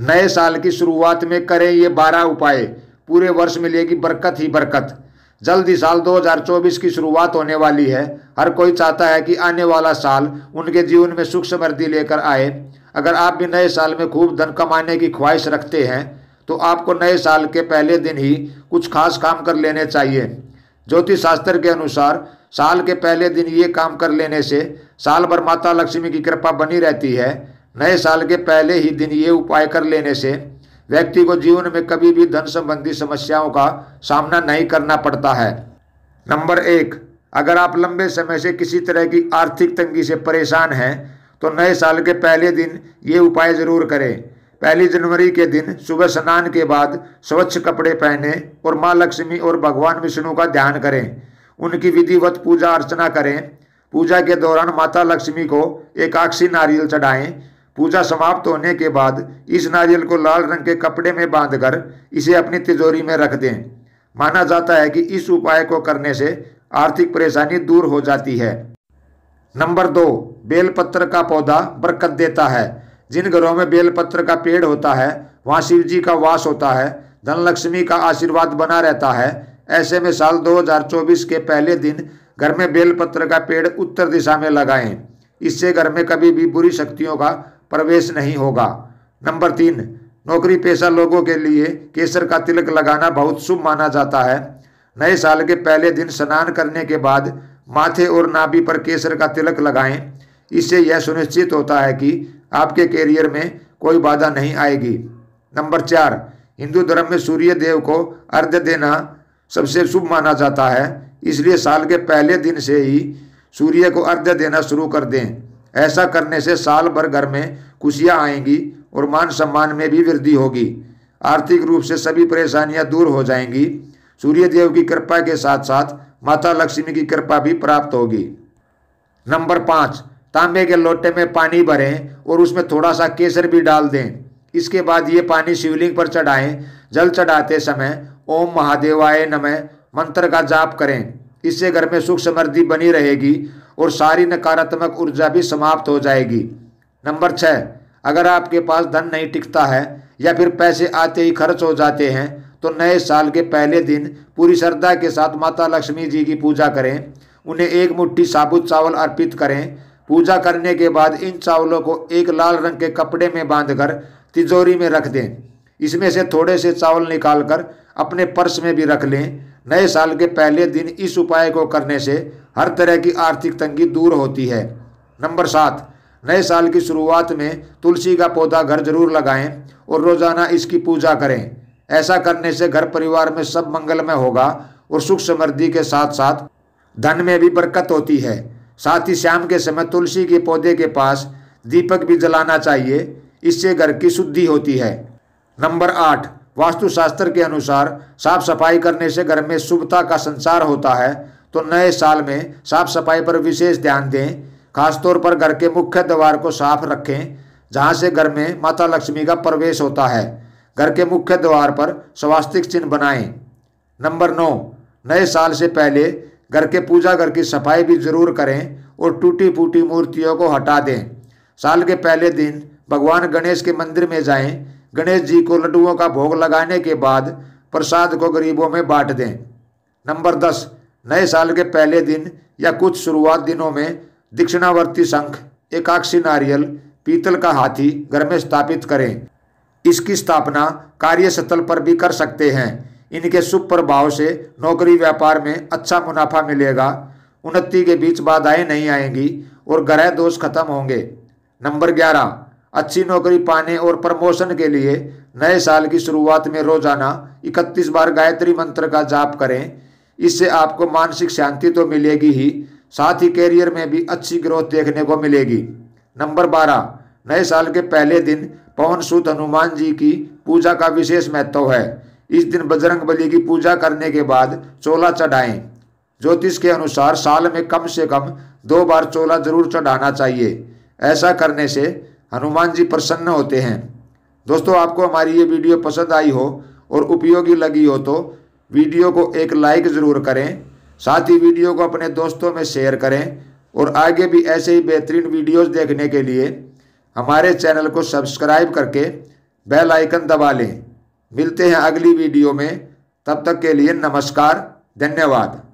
नए साल की शुरुआत में करें ये बारह उपाय पूरे वर्ष मिलेगी बरकत ही बरकत जल्द ही साल 2024 की शुरुआत होने वाली है हर कोई चाहता है कि आने वाला साल उनके जीवन में सुख समृद्धि लेकर आए अगर आप भी नए साल में खूब धन कमाने की ख्वाहिश रखते हैं तो आपको नए साल के पहले दिन ही कुछ खास काम कर लेने चाहिए ज्योतिष शास्त्र के अनुसार साल के पहले दिन ये काम कर लेने से साल भर माता लक्ष्मी की कृपा बनी रहती है नए साल के पहले ही दिन ये उपाय कर लेने से व्यक्ति को जीवन में कभी भी धन संबंधी समस्याओं का सामना नहीं करना पड़ता है नंबर एक अगर आप लंबे समय से किसी तरह की आर्थिक तंगी से परेशान हैं तो नए साल के पहले दिन ये उपाय ज़रूर करें पहली जनवरी के दिन सुबह स्नान के बाद स्वच्छ कपड़े पहने और माँ लक्ष्मी और भगवान विष्णु का ध्यान करें उनकी विधिवत पूजा अर्चना करें पूजा के दौरान माता लक्ष्मी को एकाक्षी नारियल चढ़ाएं पूजा समाप्त होने के बाद इस नारियल को लाल रंग के कपड़े में बांधकर इसे अपनी तिजोरी में रख दें माना जाता है कि इस उपाय को करने से आर्थिक परेशानी दूर हो जाती है नंबर दो बेलपत्र का पौधा बरकत देता है जिन घरों में बेलपत्र का पेड़ होता है वहाँ शिव जी का वास होता है धनलक्ष्मी का आशीर्वाद बना रहता है ऐसे में साल 2024 के पहले दिन घर में बेलपत्र का पेड़ उत्तर दिशा में लगाएं इससे घर में कभी भी बुरी शक्तियों का प्रवेश नहीं होगा नंबर तीन नौकरी पेशा लोगों के लिए केसर का तिलक लगाना बहुत शुभ माना जाता है नए साल के पहले दिन स्नान करने के बाद माथे और नाभि पर केसर का तिलक लगाएं इससे यह सुनिश्चित होता है कि आपके कैरियर में कोई बाधा नहीं आएगी नंबर चार हिंदू धर्म में सूर्य देव को अर्घ्य देना सबसे शुभ माना जाता है इसलिए साल के पहले दिन से ही सूर्य को अर्घ्य देना शुरू कर दें ऐसा करने से साल भर घर में खुशियाँ आएंगी और मान सम्मान में भी वृद्धि होगी आर्थिक रूप से सभी परेशानियाँ दूर हो जाएंगी सूर्य देव की कृपा के साथ साथ माता लक्ष्मी की कृपा भी प्राप्त होगी नंबर पाँच तांबे के लोटे में पानी भरें और उसमें थोड़ा सा केसर भी डाल दें इसके बाद ये पानी शिवलिंग पर चढ़ाएं जल चढ़ाते समय ओम महादेवाय नमः मंत्र का जाप करें इससे घर में सुख समृद्धि बनी रहेगी और सारी नकारात्मक ऊर्जा भी समाप्त हो जाएगी नंबर छः अगर आपके पास धन नहीं टिकता है या फिर पैसे आते ही खर्च हो जाते हैं तो नए साल के पहले दिन पूरी श्रद्धा के साथ माता लक्ष्मी जी की पूजा करें उन्हें एक मुट्ठी साबुत चावल अर्पित करें पूजा करने के बाद इन चावलों को एक लाल रंग के कपड़े में बांधकर तिजोरी में रख दें इसमें से थोड़े से चावल निकालकर अपने पर्स में भी रख लें नए साल के पहले दिन इस उपाय को करने से हर तरह की आर्थिक तंगी दूर होती है नंबर सात नए साल की शुरुआत में तुलसी का पौधा घर जरूर लगाएं और रोजाना इसकी पूजा करें ऐसा करने से घर परिवार में सब मंगलमय होगा और सुख समृद्धि के साथ साथ धन में भी बरकत होती है साथ ही शाम के समय तुलसी के पौधे के पास दीपक भी जलाना चाहिए इससे घर की शुद्धि होती है नंबर आठ वास्तुशास्त्र के अनुसार साफ सफाई करने से घर में शुभता का संसार होता है तो नए साल में साफ सफाई पर विशेष ध्यान दें खासतौर पर घर के मुख्य द्वार को साफ रखें जहाँ से घर में माता लक्ष्मी का प्रवेश होता है घर के मुख्य द्वार पर स्वास्तिक चिन्ह बनाएं नंबर नौ नए साल से पहले घर के पूजा घर की सफाई भी जरूर करें और टूटी फूटी मूर्तियों को हटा दें साल के पहले दिन भगवान गणेश के मंदिर में जाएं गणेश जी को लड्डुओं का भोग लगाने के बाद प्रसाद को गरीबों में बांट दें नंबर दस नए साल के पहले दिन या कुछ शुरुआत दिनों में दक्षिणावर्ती शंख एकाक्षी नारियल पीतल का हाथी घर में स्थापित करें इसकी स्थापना कार्यस्थल पर भी कर सकते हैं इनके शुभ प्रभाव से नौकरी व्यापार में अच्छा मुनाफा मिलेगा उन्नति के बीच बाधाएं नहीं आएंगी और ग्रह दोष खत्म होंगे नंबर ग्यारह अच्छी नौकरी पाने और प्रमोशन के लिए नए साल की शुरुआत में रोजाना 31 बार गायत्री मंत्र का जाप करें इससे आपको मानसिक शांति तो मिलेगी ही साथ ही कैरियर में भी अच्छी ग्रोथ देखने को मिलेगी नंबर बारह नए साल के पहले दिन पवन सूत हनुमान जी की पूजा का विशेष महत्व है इस दिन बजरंग बली की पूजा करने के बाद चोला चढ़ाएं ज्योतिष के अनुसार साल में कम से कम दो बार चोला जरूर चढ़ाना चाहिए ऐसा करने से हनुमान जी प्रसन्न होते हैं दोस्तों आपको हमारी ये वीडियो पसंद आई हो और उपयोगी लगी हो तो वीडियो को एक लाइक ज़रूर करें साथ ही वीडियो को अपने दोस्तों में शेयर करें और आगे भी ऐसे ही बेहतरीन वीडियोस देखने के लिए हमारे चैनल को सब्सक्राइब करके बेल आइकन दबा लें मिलते हैं अगली वीडियो में तब तक के लिए नमस्कार धन्यवाद